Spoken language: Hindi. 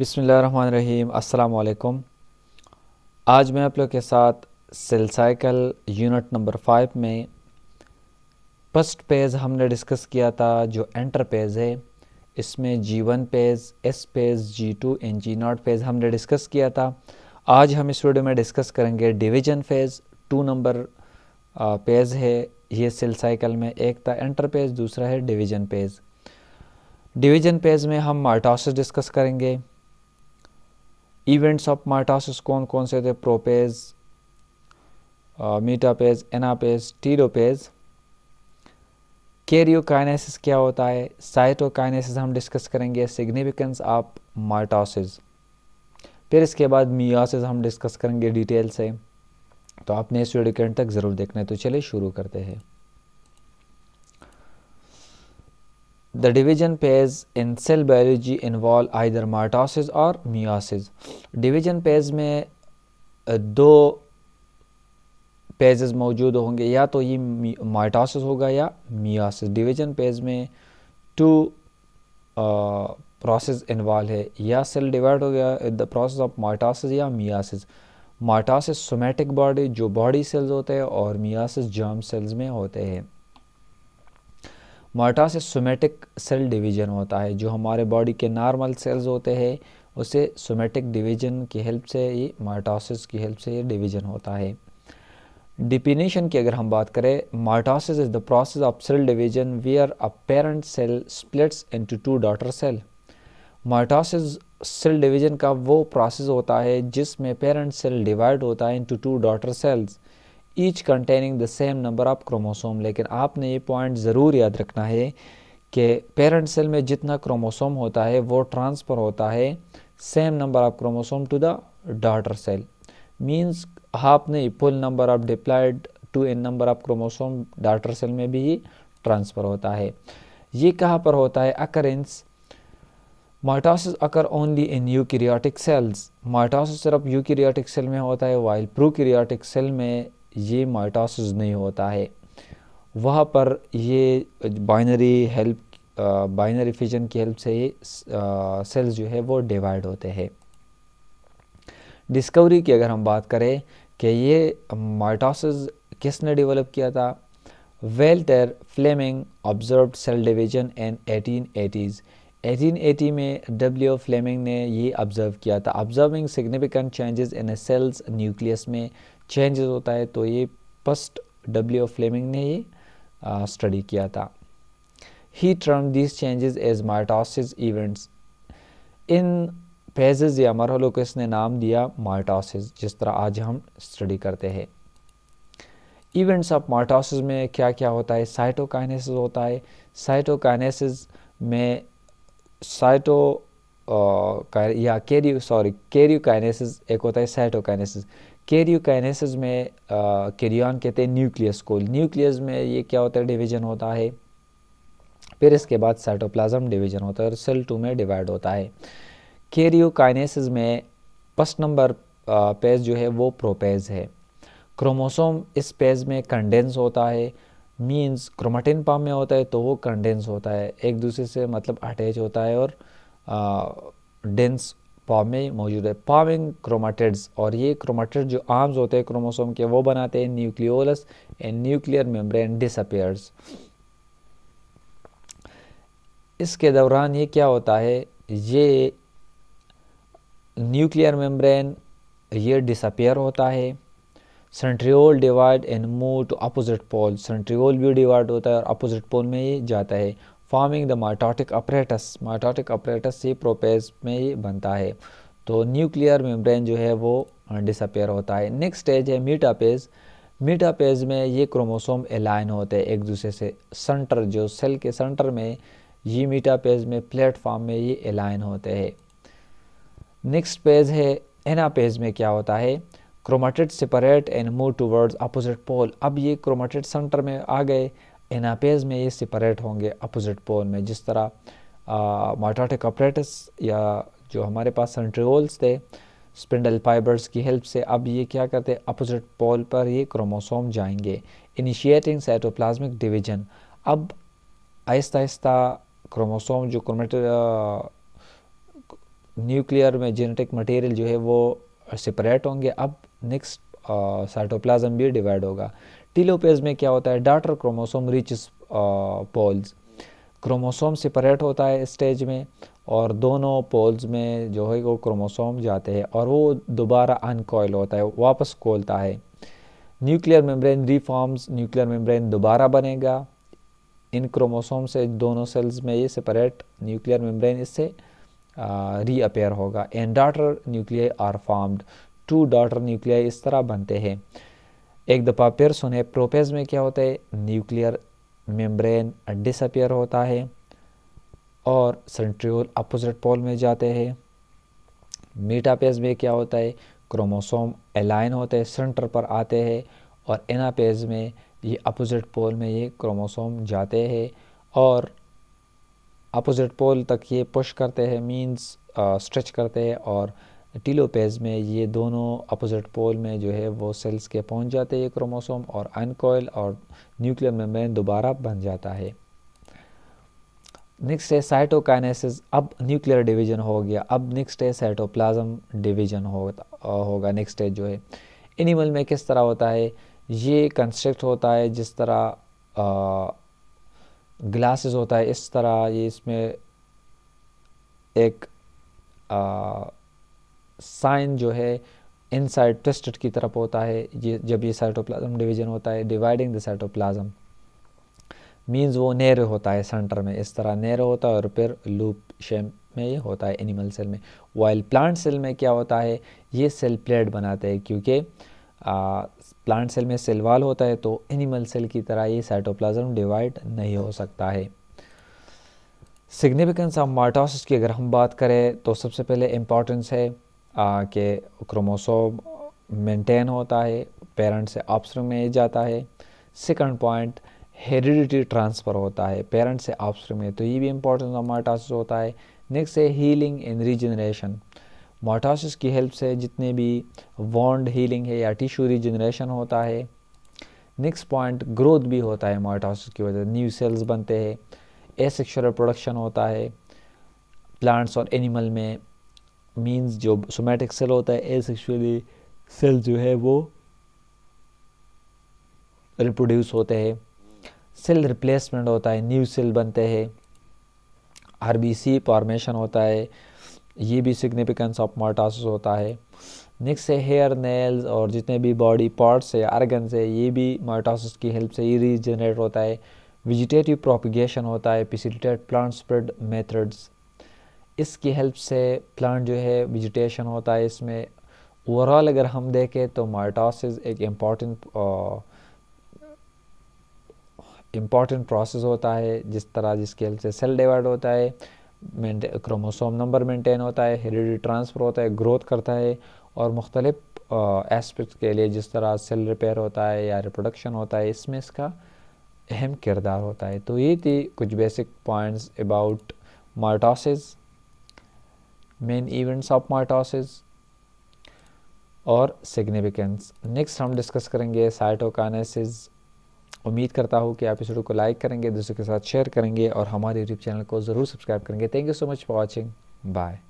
बिसमीम अल्लाम आज मैं आप लोग के साथ सेल यूनिट नंबर फाइव में फर्स्ट पेज हमने डिस्कस किया था जो एंटर पेज है इसमें G one phase S phase G two and G naught phase हमने डिस्कस किया था आज हम इस वीडियो में डिस्कस करेंगे division phase two number phase है ये सेल में एक था एंटर पेज दूसरा है डिवीजन पेज डिवीजन पेज में हम मार्टोसिस डिस्कस करेंगे इवेंट्स ऑफ माइटोसिस कौन कौन से थे प्रोपेज मीटापेज एनापेज टीडोपेज कैरियोकाइनेसिस क्या होता है साइटोकाइनेसिस हम डिस्कस करेंगे सिग्निफिकेंस ऑफ माइटोसिस फिर इसके बाद मियोसिस हम डिस्कस करेंगे डिटेल से तो आपने इस वीडियो के अंत तक ज़रूर देखना है तो चलिए शुरू करते हैं the division phase in cell biology involve either mitosis और मियोसिस डिवीजन पेज में दो पेजेस मौजूद होंगे या तो ये माइटोसिस होगा या मियोसिस डिवीजन पेज में टू प्रोसेस इन्वॉल्व है या सेल डिवाइड हो गया द प्रोसेस ऑफ माइटोसिस या मियोसिस माइटोसिस सोमेटिक बॉडी जो बॉडी सेल्स होते हैं और मियोसिस जर्म सेल्स में होते हैं से सोमेटिक सेल डिवीज़न होता है जो हमारे बॉडी के नॉर्मल सेल्स होते हैं उसे सोमेटिक डिवीज़न की हेल्प से ये मार्टासिस की हेल्प से ये डिवीज़न होता है डिपिनेशन की अगर हम बात करें mitosis is the process of cell division or a parent cell splits into two daughter cell mitosis cell division का वो प्रोसेस होता है जिसमें पेरेंट सेल डिवाइड होता है into two daughter cells each containing the same number of chromosome लेकिन आपने ये पॉइंट ज़रूर याद रखना है कि पेरेंट सेल में जितना क्रोमोसोम होता है वो ट्रांसफ़र होता है same number of chromosome to the daughter cell means आपने full number of diploid two N number of chromosome daughter cell में भी ट्रांसफ़र होता है ये कहाँ पर होता है occurrence mitosis occur only in eukaryotic cells mitosis सिर्फ यूकैरियोटिक सेल में होता है वाइल प्रोकैरियोटिक सेल में ये माइटोसिस नहीं होता है वहाँ पर ये बाइनरी हेल्प बाइनरी फिजन की हेल्प से सेल्स जो है वो डिवाइड होते हैं डिस्कवरी की अगर हम बात करें कि ये माइटोसिस किसने डेवलप किया था Walther Flemming observe cell division in eighteen eighties 1880 में डब्ल्यू फ्लेमिंग ने ये ऑब्ज़र्व किया था observing significant changes in cells nucleus में चेंजेस होता है तो ये फर्स्ट डब्ल्यू फ्लेमिंग ने ये स्टडी किया था he term these changes as mitosis events in phases या मरहलों को इसने नाम दिया मार्टोसिस जिस तरह आज हम स्टडी करते हैं इवेंट्स ऑफ मार्टोसिस में क्या क्या होता है साइटोकाइनेसिस होता है साइटोकाइनेसिस में साइटो या कैरियो सॉरी कैरियो काइनेसिस एक होता है साइटोकाइनेसिस कैरियो काइनेसिस में कैरियन कहते हैं न्यूक्लियस को न्यूक्लियस में ये क्या होता है डिवीजन होता है फिर इसके बाद साइटोप्लाज्म डिवीजन होता है और सेल टू में डिवाइड होता है कैरियो काइनेसिस में फर्स्ट नंबर पेज जो है वो प्रोपेज है क्रोमोसोम इस पेज में कंडेंस होता है मीन्स क्रोमाटिन पाम में होता है तो वो कंडेंस होता है एक दूसरे से मतलब अटैच होता है और डेंस पाम में मौजूद है पामिंग क्रोमाटेड्स और ये क्रोमाटेड जो आर्म्स होते हैं क्रोमोसोम के वो बनाते हैं nucleolus and nuclear membrane disappears इसके दौरान ये क्या होता है ये न्यूक्लियर मेम्ब्रेन ये डिसअपेयर होता है centriole divide and move to opposite pole centriole भी डिवाइड होता है और अपोजिट पोल में ये जाता है forming the mitotic apparatus mitotic apparatus से प्रोपेज में ये बनता है तो न्यूक्लियर मेम्ब्रेन जो है वो डिसअपेयर होता है नेक्स्ट स्टेज है मीटापेज मीटापेज में ये क्रोमोसोम एलाइन होते हैं एक दूसरे से सेंटर जो सेल के सेंटर में ये मीटापेज में प्लेटफॉर्म में ये एलाइन होते हैं नेक्स्ट पेज है एनापेज में क्या होता है chromatid separate and move towards opposite pole अब ये क्रोमाटेड सेंटर में आ गए एनापेज में ये सेपरेट होंगे अपोजिट पोल में जिस तरह माइटोटिक ऑपरेटस या जो हमारे पास सेंट्रियोल्स थे स्पिंडल फाइबर्स की हेल्प से अब ये क्या करते हैं अपोजिट पोल पर ये क्रोमोसोम जाएंगे इनिशिएटिंग साइटोप्लाज्मिक डिवीजन अब आहिस्ता आहिस्ता क्रोमोसोम जो क्रोमेट न्यूक्लियर में जेनेटिक मटेरियल जो है वो सेपरेट होंगे अब नेक्स्ट साइटोप्लाज्म भी डिवाइड होगा टीलोपेज में क्या होता है daughter chromosome reach poles chromosome separate होता है स्टेज में और दोनों पोल्स में जो है वो क्रोमोसोम जाते हैं और वो दोबारा अनकॉयल होता है वापस खोलता है nuclear membrane reforms nuclear membrane दोबारा बनेगा इन क्रोमोसोम से दोनों सेल्स में ये सेपरेट न्यूक्लियर मेम्ब्रेन इससे रीअपेयर होगा and daughter nuclear are formed two daughter nuclear इस तरह बनते हैं एक दफ़ा फिर सुने प्रोपेज में क्या होता है न्यूक्लियर मेम्ब्रेन डिसअपियर होता है और सेंट्रियोल अपोजिट पोल में जाते हैं मीटापेज में क्या होता है क्रोमोसोम अलाइन होते हैं सेंटर पर आते हैं और एनापेज में ये अपोजिट पोल में ये क्रोमोसोम जाते हैं और अपोजिट पोल तक ये पुश करते हैं मींस स्ट्रेच करते हैं और टीलोपेज में ये दोनों अपोजिट पोल में जो है वो सेल्स के पहुंच जाते हैं क्रोमोसोम और अनकोयल और न्यूक्लियर मेम्ब्रेन दोबारा बन जाता है नेक्स्ट है साइटोकाइनेसिस अब न्यूक्लियर डिवीजन हो गया अब नेक्स्ट है साइटोप्लाज्म डिवीजन होगा नेक्स्ट है जो है एनिमल में किस तरह होता है ये कंस्ट्रक्ट होता है जिस तरह ग्लासेस होता है इस तरह ये इसमें एक आ, साइन जो है इनसाइड ट्विस्टेड की तरफ होता है ये जब ये साइटोप्लाज्म डिवीजन होता है डिवाइडिंग द साइटोप्लाज्म मींस वो नेरो होता है सेंटर में इस तरह नेरो होता है और फिर लूप शेप में ये होता है एनिमल सेल में वाइल प्लांट सेल में क्या होता है ये सेल प्लेट बनाते हैं क्योंकि प्लांट सेल में सेल वाल होता है तो एनिमल सेल की तरह ये साइटोप्लाज्म डिवाइड नहीं हो सकता है सिग्निफिकेंस ऑफ मार्टोसिस की अगर हम बात करें तो सबसे पहले इम्पॉर्टेंस है के क्रोमोसोम मेंटेन होता है पेरेंट से ऑप्शन में जाता है सेकंड पॉइंट हेरिडिटी ट्रांसफ़र होता है पेरेंट्स से ऑप्शन में तो ये भी ऑफ मोटासिस होता है नेक्स्ट है हीलिंग इन रीजनरेशन मोटासिस की हेल्प से जितने भी वॉन्ड हीलिंग है या टिश्यू रीजनरेशन होता है नेक्स्ट पॉइंट ग्रोथ भी होता है मोटासिस की वजह से न्यू सेल्स बनते हैं एसेक्शुअल प्रोडक्शन होता है प्लांट्स और एनिमल में मीन्स जो सोमैटिक सेल होता है एसेक्सुअली सेल जो है वो रिप्रोड्यूस होते हैं सेल रिप्लेसमेंट होता है न्यू सेल बनते हैं आरबीसी फॉर्मेशन होता है ये भी सिग्निफिकेंस ऑफ मोटासिस होता है नेक्स्ट है हेयर नेल्स और जितने भी बॉडी पार्ट्स है आर्गन्स है ये भी मोटासिस की हेल्प से ही रीजनरेट होता है वेजिटेटिव प्रोपिगेशन होता है पिसिलिटेड प्लांट स्प्रेड मेथड्स इसकी हेल्प से प्लांट जो है वेजिटेशन होता है इसमें ओवरऑल अगर हम देखें तो माइटोसिस एक इम्पॉर्टेंट इम्पॉर्टेंट प्रोसेस होता है जिस तरह जिसकी हेल्प से सेल डिवाइड होता है क्रोमोसोम नंबर मेंटेन होता है हेरिडी ट्रांसफ़र होता है ग्रोथ करता है और मुख्तलिफ एस्पेक्ट के लिए जिस तरह सेल रिपेयर होता है या रिप्रोडक्शन होता है इसमें इसका अहम किरदार होता है तो ये थी कुछ basic points about mitosis main events of mitosis और सिग्निफिकेंस नेक्स्ट हम डिस्कस करेंगे साइटोकाइनेसिस उम्मीद करता हूँ कि आप इस वीडियो को लाइक करेंगे दूसरों के साथ शेयर करेंगे और हमारे यूट्यूब चैनल को ज़रूर सब्सक्राइब करेंगे thank you so much for watching bye